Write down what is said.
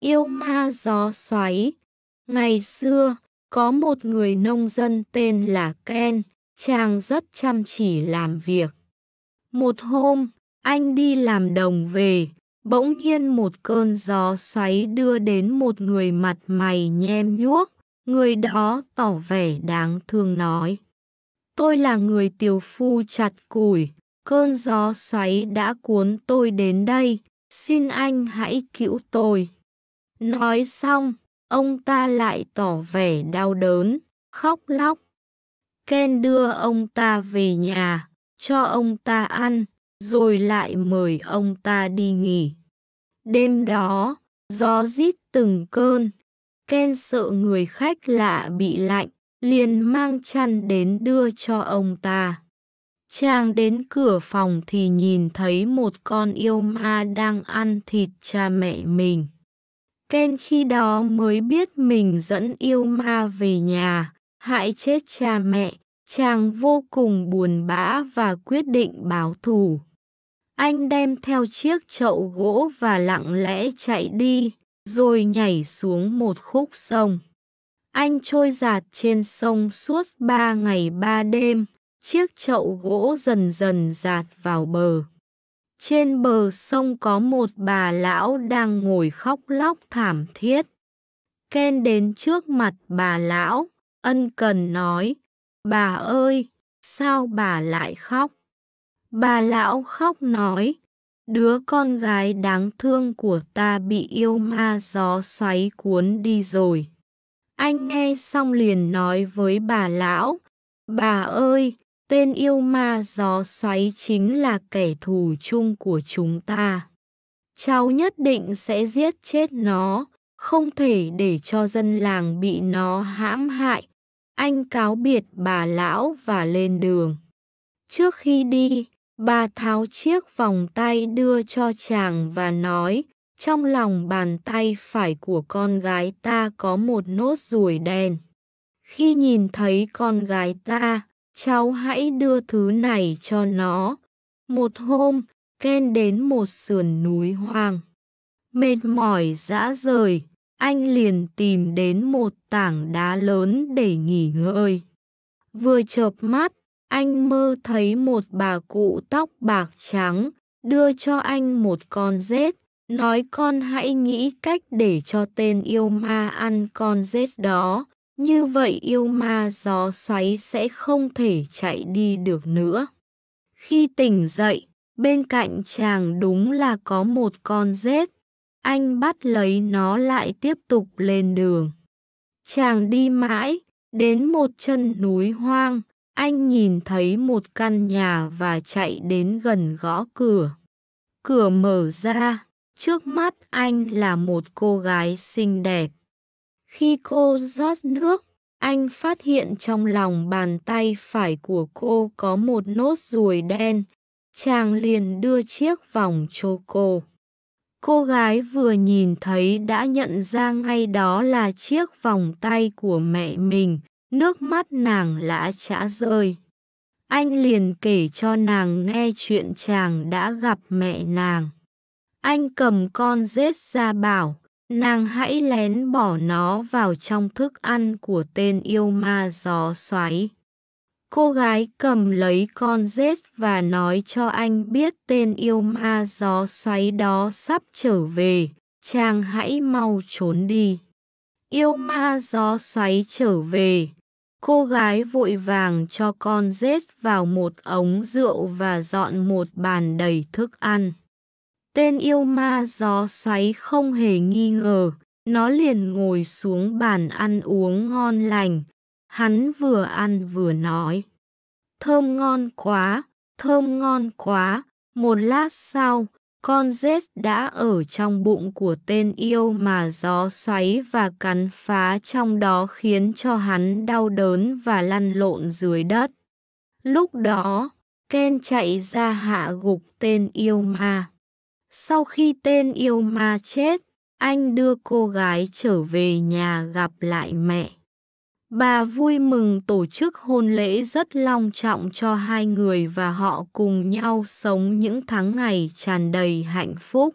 yêu ma gió xoáy. Ngày xưa, có một người nông dân tên là Ken, chàng rất chăm chỉ làm việc. Một hôm, anh đi làm đồng về, bỗng nhiên một cơn gió xoáy đưa đến một người mặt mày nhem nhuốc. Người đó tỏ vẻ đáng thương nói. Tôi là người tiểu phu chặt củi, cơn gió xoáy đã cuốn tôi đến đây, xin anh hãy cứu tôi. Nói xong, ông ta lại tỏ vẻ đau đớn, khóc lóc. Ken đưa ông ta về nhà, cho ông ta ăn, rồi lại mời ông ta đi nghỉ. Đêm đó, gió rít từng cơn. Ken sợ người khách lạ bị lạnh, liền mang chăn đến đưa cho ông ta. Chàng đến cửa phòng thì nhìn thấy một con yêu ma đang ăn thịt cha mẹ mình. Ken khi đó mới biết mình dẫn yêu ma về nhà, hại chết cha mẹ, chàng vô cùng buồn bã và quyết định báo thù. Anh đem theo chiếc chậu gỗ và lặng lẽ chạy đi, rồi nhảy xuống một khúc sông. Anh trôi giạt trên sông suốt ba ngày ba đêm, chiếc chậu gỗ dần dần giạt vào bờ. Trên bờ sông có một bà lão đang ngồi khóc lóc thảm thiết. Ken đến trước mặt bà lão, ân cần nói, bà ơi, sao bà lại khóc? Bà lão khóc nói, đứa con gái đáng thương của ta bị yêu ma gió xoáy cuốn đi rồi. Anh nghe xong liền nói với bà lão, bà ơi, Tên yêu ma gió xoáy chính là kẻ thù chung của chúng ta. Cháu nhất định sẽ giết chết nó, không thể để cho dân làng bị nó hãm hại. Anh cáo biệt bà lão và lên đường. Trước khi đi, bà tháo chiếc vòng tay đưa cho chàng và nói, trong lòng bàn tay phải của con gái ta có một nốt ruồi đen. Khi nhìn thấy con gái ta, cháu hãy đưa thứ này cho nó. Một hôm, Ken đến một sườn núi hoang. Mệt mỏi dã rời, anh liền tìm đến một tảng đá lớn để nghỉ ngơi. Vừa chợp mắt, anh mơ thấy một bà cụ tóc bạc trắng, đưa cho anh một con rết, nói con hãy nghĩ cách để cho tên yêu ma ăn con rết đó. Như vậy yêu ma gió xoáy sẽ không thể chạy đi được nữa. Khi tỉnh dậy, bên cạnh chàng đúng là có một con rết. Anh bắt lấy nó lại tiếp tục lên đường. Chàng đi mãi, đến một chân núi hoang, anh nhìn thấy một căn nhà và chạy đến gần gõ cửa. Cửa mở ra, trước mắt anh là một cô gái xinh đẹp. Khi cô rót nước, anh phát hiện trong lòng bàn tay phải của cô có một nốt ruồi đen. Chàng liền đưa chiếc vòng cho cô. Cô gái vừa nhìn thấy đã nhận ra ngay đó là chiếc vòng tay của mẹ mình, nước mắt nàng lã chả rơi. Anh liền kể cho nàng nghe chuyện chàng đã gặp mẹ nàng. Anh cầm con rết ra bảo, nàng hãy lén bỏ nó vào trong thức ăn của tên yêu ma gió xoáy. Cô gái cầm lấy con rết và nói cho anh biết tên yêu ma gió xoáy đó sắp trở về, chàng hãy mau trốn đi. Yêu ma gió xoáy trở về, cô gái vội vàng cho con rết vào một ống rượu và dọn một bàn đầy thức ăn. Tên yêu ma gió xoáy không hề nghi ngờ, nó liền ngồi xuống bàn ăn uống ngon lành. Hắn vừa ăn vừa nói. Thơm ngon quá, thơm ngon quá. Một lát sau, con rết đã ở trong bụng của tên yêu mà gió xoáy và cắn phá trong đó khiến cho hắn đau đớn và lăn lộn dưới đất. Lúc đó, Ken chạy ra hạ gục tên yêu ma. Sau khi tên yêu ma chết, anh đưa cô gái trở về nhà gặp lại mẹ. Bà vui mừng tổ chức hôn lễ rất long trọng cho hai người và họ cùng nhau sống những tháng ngày tràn đầy hạnh phúc.